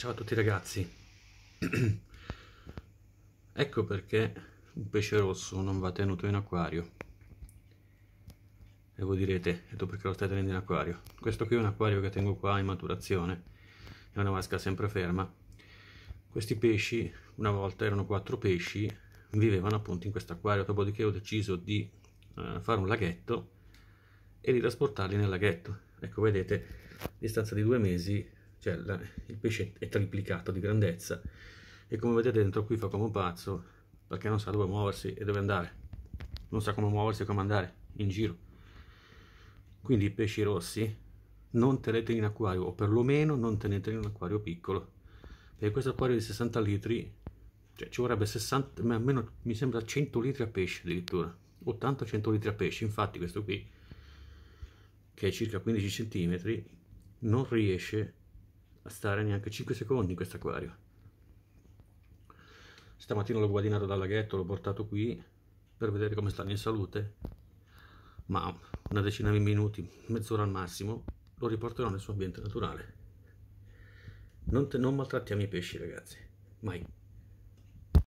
Ciao a tutti ragazzi, ecco perché un pesce rosso non va tenuto in acquario. E voi direte, e tu perché lo stai tenendo in acquario? Questo qui è un acquario che tengo qua in maturazione, è una vasca sempre ferma. Questi pesci, una volta erano quattro pesci, vivevano appunto in questo acquario, dopodiché ho deciso di uh, fare un laghetto e di trasportarli nel laghetto. Ecco, vedete, a distanza di due mesi cioè la, il pesce è triplicato di grandezza e come vedete dentro qui fa come un pazzo perché non sa dove muoversi e dove andare non sa come muoversi e come andare in giro quindi i pesci rossi non teneteli in acquario o perlomeno non teneteli in un acquario piccolo perché questo acquario di 60 litri cioè ci vorrebbe 60 almeno mi sembra 100 litri a pesce addirittura 80-100 litri a pesce infatti questo qui che è circa 15 cm non riesce a a stare neanche 5 secondi in questo acquario. Stamattina l'ho guadagnato dal laghetto, l'ho portato qui per vedere come stanno in salute, ma una decina di minuti, mezz'ora al massimo, lo riporterò nel suo ambiente naturale. Non, te, non maltrattiamo i pesci, ragazzi, mai.